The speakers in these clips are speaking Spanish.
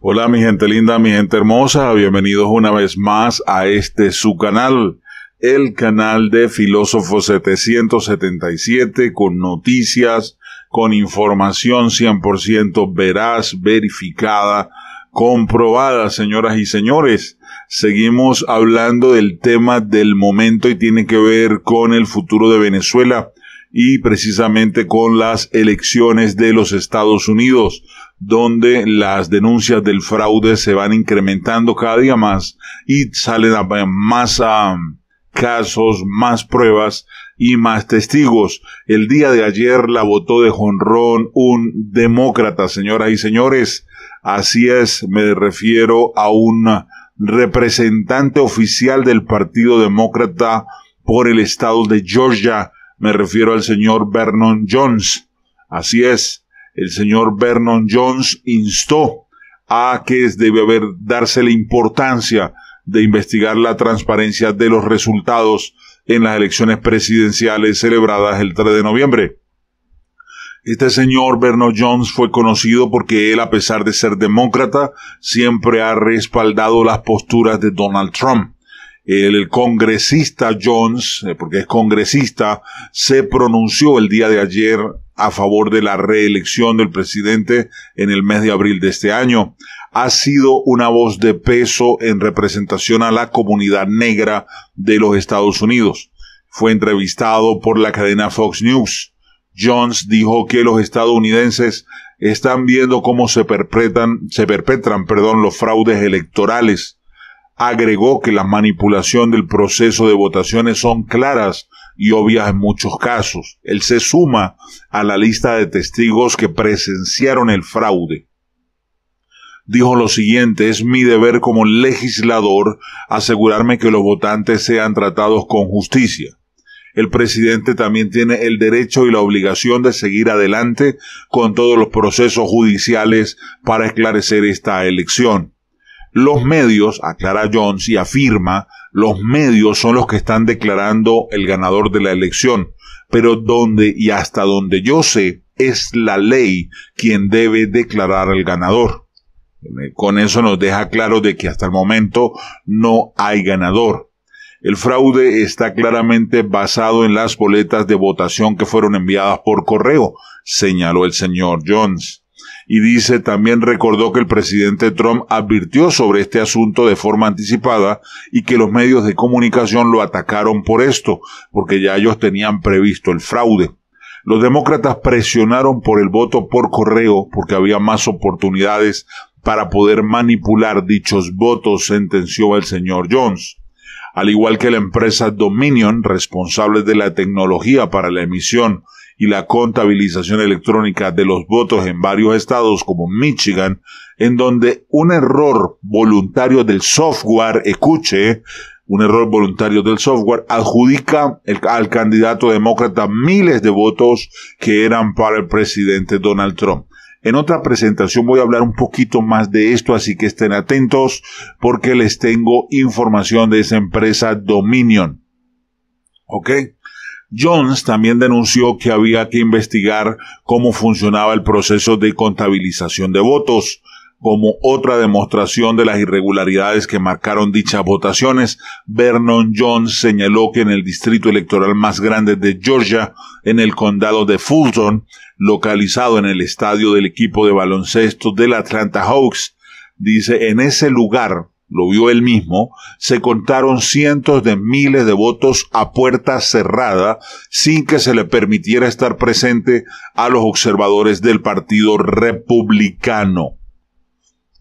Hola mi gente linda, mi gente hermosa, bienvenidos una vez más a este su canal, el canal de Filósofo 777 con noticias, con información 100% veraz, verificada, comprobada, señoras y señores. Seguimos hablando del tema del momento y tiene que ver con el futuro de Venezuela y precisamente con las elecciones de los Estados Unidos donde las denuncias del fraude se van incrementando cada día más y salen a más casos, más pruebas y más testigos. El día de ayer la votó de jonrón un demócrata, señoras y señores. Así es, me refiero a un representante oficial del Partido Demócrata por el estado de Georgia. Me refiero al señor Vernon Jones. Así es, el señor Vernon Jones instó a que debe haber darse la importancia de investigar la transparencia de los resultados en las elecciones presidenciales celebradas el 3 de noviembre. Este señor Vernon Jones fue conocido porque él, a pesar de ser demócrata, siempre ha respaldado las posturas de Donald Trump. El, el congresista Jones, eh, porque es congresista, se pronunció el día de ayer a favor de la reelección del presidente en el mes de abril de este año. Ha sido una voz de peso en representación a la comunidad negra de los Estados Unidos. Fue entrevistado por la cadena Fox News. Jones dijo que los estadounidenses están viendo cómo se perpetran, se perpetran perdón, los fraudes electorales. Agregó que la manipulación del proceso de votaciones son claras y obvias en muchos casos. Él se suma a la lista de testigos que presenciaron el fraude. Dijo lo siguiente, es mi deber como legislador asegurarme que los votantes sean tratados con justicia. El presidente también tiene el derecho y la obligación de seguir adelante con todos los procesos judiciales para esclarecer esta elección. Los medios, aclara Jones y afirma, los medios son los que están declarando el ganador de la elección, pero donde y hasta donde yo sé, es la ley quien debe declarar al ganador. Eh, con eso nos deja claro de que hasta el momento no hay ganador. El fraude está claramente basado en las boletas de votación que fueron enviadas por correo, señaló el señor Jones y dice también recordó que el presidente Trump advirtió sobre este asunto de forma anticipada y que los medios de comunicación lo atacaron por esto, porque ya ellos tenían previsto el fraude. Los demócratas presionaron por el voto por correo porque había más oportunidades para poder manipular dichos votos, sentenció el señor Jones. Al igual que la empresa Dominion, responsable de la tecnología para la emisión y la contabilización electrónica de los votos en varios estados como Michigan, en donde un error voluntario del software, escuche, un error voluntario del software adjudica al candidato demócrata miles de votos que eran para el presidente Donald Trump. En otra presentación voy a hablar un poquito más de esto, así que estén atentos porque les tengo información de esa empresa Dominion. ¿Ok? Jones también denunció que había que investigar cómo funcionaba el proceso de contabilización de votos. Como otra demostración de las irregularidades que marcaron dichas votaciones, Vernon Jones señaló que en el distrito electoral más grande de Georgia, en el condado de Fulton, localizado en el estadio del equipo de baloncesto del Atlanta Hawks, dice en ese lugar lo vio él mismo, se contaron cientos de miles de votos a puerta cerrada sin que se le permitiera estar presente a los observadores del Partido Republicano.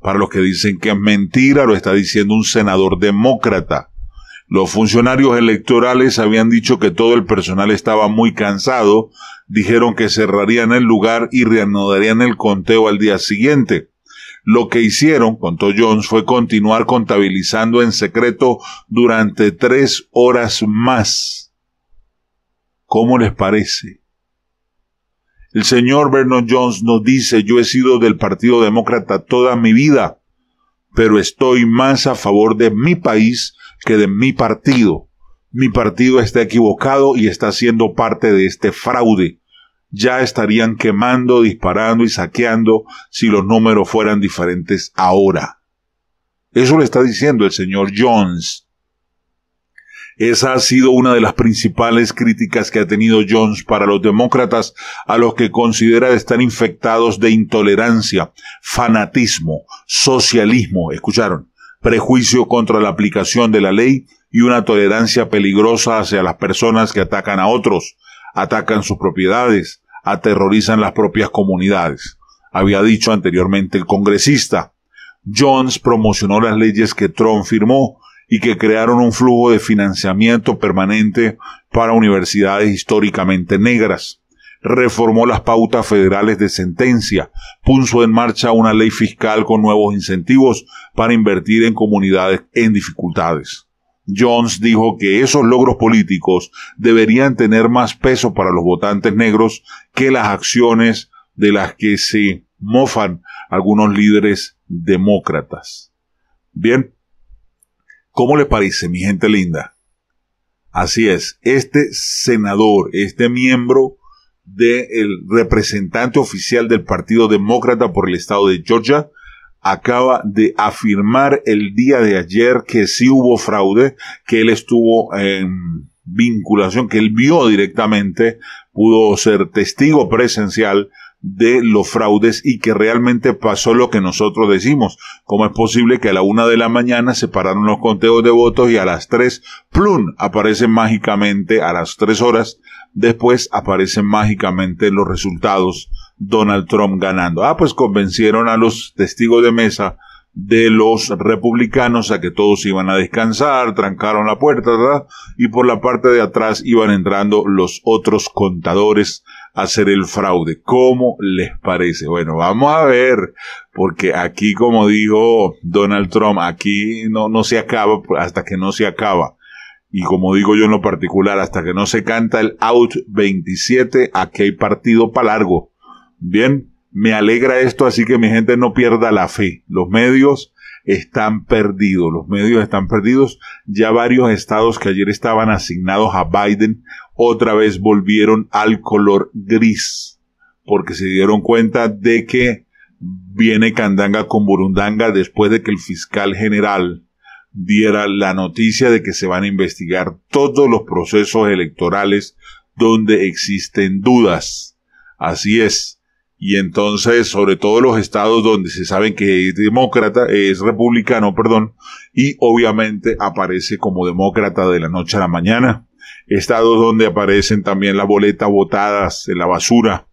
Para los que dicen que es mentira, lo está diciendo un senador demócrata. Los funcionarios electorales habían dicho que todo el personal estaba muy cansado, dijeron que cerrarían el lugar y reanudarían el conteo al día siguiente. Lo que hicieron, contó Jones, fue continuar contabilizando en secreto durante tres horas más. ¿Cómo les parece? El señor Vernon Jones nos dice, yo he sido del Partido Demócrata toda mi vida, pero estoy más a favor de mi país que de mi partido. Mi partido está equivocado y está siendo parte de este fraude ya estarían quemando, disparando y saqueando si los números fueran diferentes ahora. Eso le está diciendo el señor Jones. Esa ha sido una de las principales críticas que ha tenido Jones para los demócratas, a los que considera estar infectados de intolerancia, fanatismo, socialismo, escucharon, prejuicio contra la aplicación de la ley y una tolerancia peligrosa hacia las personas que atacan a otros, atacan sus propiedades, aterrorizan las propias comunidades. Había dicho anteriormente el congresista, Jones promocionó las leyes que Trump firmó y que crearon un flujo de financiamiento permanente para universidades históricamente negras. Reformó las pautas federales de sentencia, puso en marcha una ley fiscal con nuevos incentivos para invertir en comunidades en dificultades. Jones dijo que esos logros políticos deberían tener más peso para los votantes negros que las acciones de las que se mofan algunos líderes demócratas. Bien, ¿cómo le parece, mi gente linda? Así es, este senador, este miembro del representante oficial del Partido Demócrata por el estado de Georgia, acaba de afirmar el día de ayer que sí hubo fraude, que él estuvo en vinculación, que él vio directamente, pudo ser testigo presencial de los fraudes y que realmente pasó lo que nosotros decimos. ¿Cómo es posible que a la una de la mañana se pararon los conteos de votos y a las tres, plum, aparece mágicamente a las tres horas Después aparecen mágicamente los resultados, Donald Trump ganando. Ah, pues convencieron a los testigos de mesa de los republicanos a que todos iban a descansar, trancaron la puerta, ¿verdad? Y por la parte de atrás iban entrando los otros contadores a hacer el fraude. ¿Cómo les parece? Bueno, vamos a ver, porque aquí, como dijo Donald Trump, aquí no, no se acaba hasta que no se acaba. Y como digo yo en lo particular, hasta que no se canta el out 27, aquí hay partido para largo. Bien, me alegra esto, así que mi gente no pierda la fe. Los medios están perdidos, los medios están perdidos. Ya varios estados que ayer estaban asignados a Biden otra vez volvieron al color gris, porque se dieron cuenta de que viene Candanga con Burundanga después de que el fiscal general diera la noticia de que se van a investigar todos los procesos electorales donde existen dudas. Así es. Y entonces, sobre todo los estados donde se saben que es demócrata, es republicano, perdón, y obviamente aparece como demócrata de la noche a la mañana. Estados donde aparecen también las boletas votadas en la basura,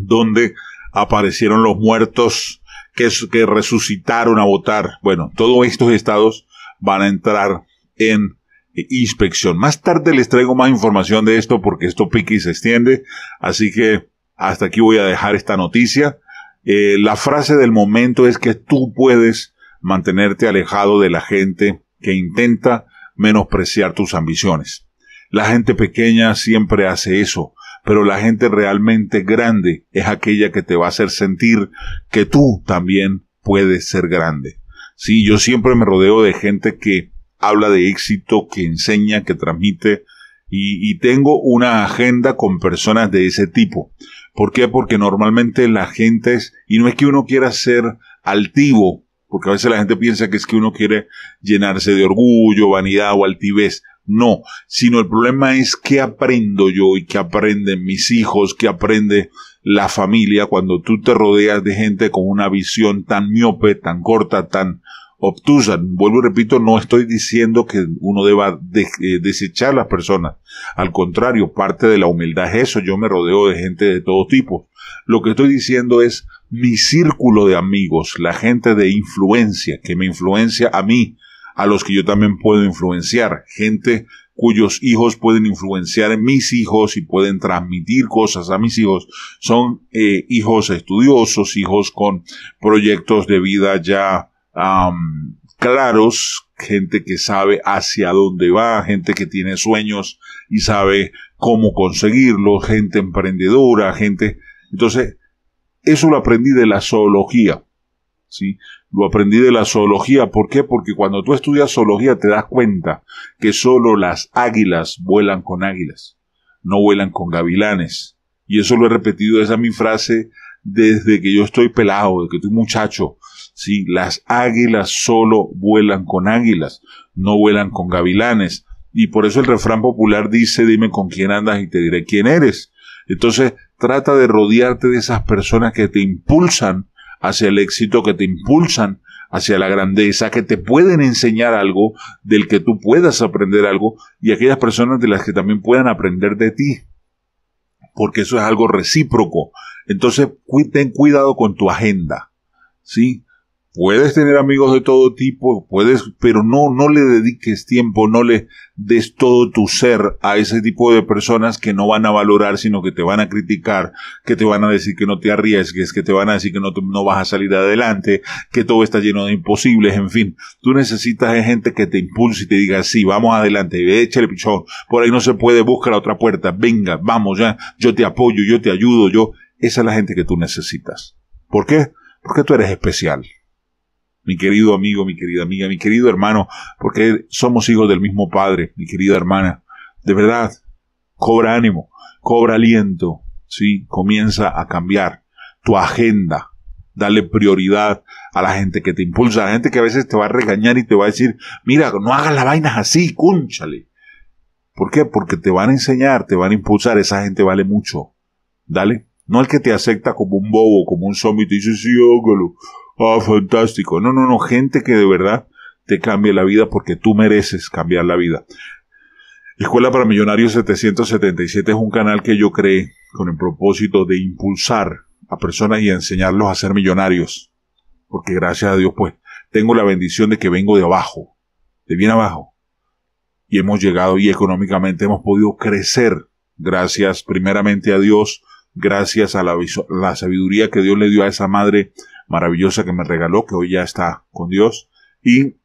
donde aparecieron los muertos que resucitaron a votar. Bueno, todos estos estados van a entrar en inspección. Más tarde les traigo más información de esto porque esto pique y se extiende. Así que hasta aquí voy a dejar esta noticia. Eh, la frase del momento es que tú puedes mantenerte alejado de la gente que intenta menospreciar tus ambiciones. La gente pequeña siempre hace eso, pero la gente realmente grande es aquella que te va a hacer sentir que tú también puedes ser grande. Sí, yo siempre me rodeo de gente que habla de éxito, que enseña, que transmite, y, tengo una agenda con personas de ese tipo. ¿Por qué? Porque normalmente la gente es, y no es que uno quiera ser altivo, porque a veces la gente piensa que es que uno quiere llenarse de orgullo, vanidad o altivez. No, sino el problema es qué aprendo yo y qué aprenden mis hijos, qué aprende la familia cuando tú te rodeas de gente con una visión tan miope, tan corta, tan obtusan. Vuelvo y repito, no estoy diciendo que uno deba eh, desechar las personas. Al contrario, parte de la humildad es eso. Yo me rodeo de gente de todo tipo. Lo que estoy diciendo es mi círculo de amigos, la gente de influencia, que me influencia a mí, a los que yo también puedo influenciar, gente cuyos hijos pueden influenciar en mis hijos y pueden transmitir cosas a mis hijos. Son eh, hijos estudiosos, hijos con proyectos de vida ya claros, gente que sabe hacia dónde va, gente que tiene sueños y sabe cómo conseguirlo, gente emprendedora, gente... Entonces, eso lo aprendí de la zoología. ¿sí? Lo aprendí de la zoología. ¿Por qué? Porque cuando tú estudias zoología te das cuenta que solo las águilas vuelan con águilas, no vuelan con gavilanes. Y eso lo he repetido, esa es mi frase desde que yo estoy pelado, desde que estoy muchacho. Las águilas solo vuelan con águilas, no vuelan con gavilanes. Y por eso el refrán popular dice, dime con quién andas y te diré quién eres. Entonces, trata de rodearte de esas personas que te impulsan hacia el éxito, que te impulsan hacia la grandeza, que te pueden enseñar algo, del que tú puedas aprender algo, y aquellas personas de las que también puedan aprender de ti. Porque eso es algo recíproco. Entonces, ten cuidado con tu agenda. ¿Sí? Puedes tener amigos de todo tipo, puedes, pero no, no le dediques tiempo, no le des todo tu ser a ese tipo de personas que no van a valorar, sino que te van a criticar, que te van a decir que no te arriesgues, que te van a decir que no, no vas a salir adelante, que todo está lleno de imposibles, en fin. Tú necesitas gente que te impulse y te diga, sí, vamos adelante, échale pichón, por ahí no se puede, busca la otra puerta, venga, vamos ya, yo te apoyo, yo te ayudo, yo. Esa es la gente que tú necesitas. ¿Por qué? Porque tú eres especial mi querido amigo, mi querida amiga, mi querido hermano, porque somos hijos del mismo Padre, mi querida hermana. De verdad, cobra ánimo, cobra aliento, ¿sí? Comienza a cambiar tu agenda, dale prioridad a la gente que te impulsa, a la gente que a veces te va a regañar y te va a decir, mira, no hagas las vainas así, cúnchale. ¿Por qué? Porque te van a enseñar, te van a impulsar, esa gente vale mucho. Dale. No el que te acepta como un bobo, como un zombie, y te dice, sí, oh, fantástico. No, no, no, gente que de verdad te cambie la vida porque tú mereces cambiar la vida. Escuela para Millonarios 777 es un canal que yo creé con el propósito de impulsar a personas y enseñarlos a ser millonarios. Porque gracias a Dios, pues, tengo la bendición de que vengo de abajo, de bien abajo. Y hemos llegado y económicamente hemos podido crecer gracias primeramente a Dios, gracias a la sabiduría que Dios le dio a esa madre maravillosa que me regaló, que hoy ya está con Dios. Y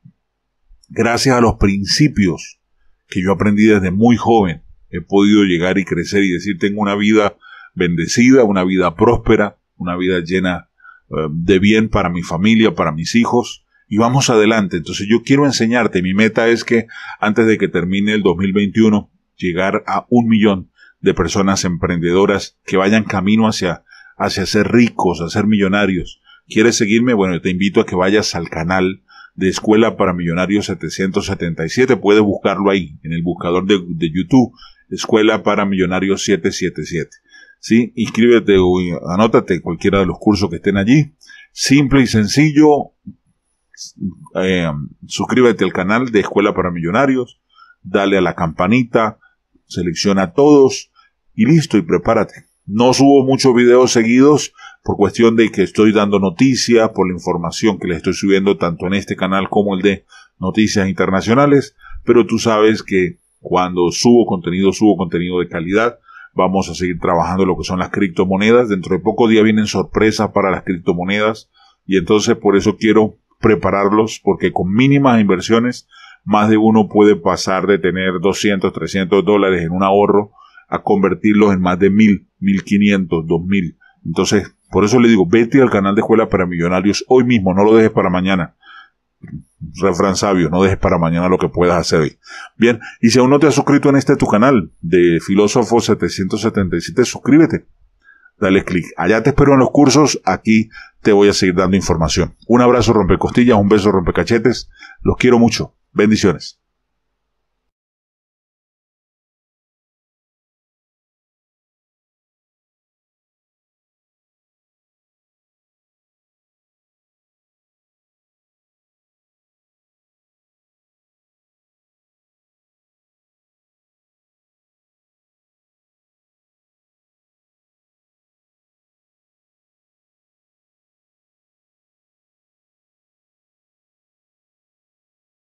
gracias a los principios que yo aprendí desde muy joven, he podido llegar y crecer y decir, tengo una vida bendecida, una vida próspera, una vida llena eh, de bien para mi familia, para mis hijos, y vamos adelante. Entonces yo quiero enseñarte, mi meta es que antes de que termine el 2021, llegar a un millón de personas emprendedoras que vayan camino hacia, hacia ser ricos, a ser millonarios, ¿Quieres seguirme? Bueno, te invito a que vayas al canal de Escuela para Millonarios 777. Puedes buscarlo ahí, en el buscador de, YouTube, Escuela para Millonarios 777. ¿Sí? Inscríbete o anótate cualquiera de los cursos que estén allí. Simple y sencillo. Eh, suscríbete al canal de Escuela para Millonarios. Dale a la campanita. Selecciona todos. Y listo, y prepárate. No subo muchos videos seguidos por cuestión de que estoy dando noticias, por la información que les estoy subiendo tanto en este canal como el de Noticias Internacionales, pero tú sabes que cuando subo contenido, subo contenido de calidad, vamos a seguir trabajando lo que son las criptomonedas, dentro de poco día vienen sorpresas para las criptomonedas y entonces por eso quiero prepararlos porque con mínimas inversiones más de uno puede pasar de tener 200, 300 dólares en un ahorro a convertirlos en más de 1000, 1500, 2000. Entonces, por eso le digo, vete al canal de Escuela para Millonarios hoy mismo, no lo dejes para mañana. Refrán sabio, no dejes para mañana lo que puedas hacer hoy. Bien, y si aún no te has suscrito en este tu canal de Filósofo 777, suscríbete. Dale clic. Allá te espero en los cursos, aquí te voy a seguir dando información. Un abrazo rompecostillas, un beso rompecachetes. Los quiero mucho. Bendiciones.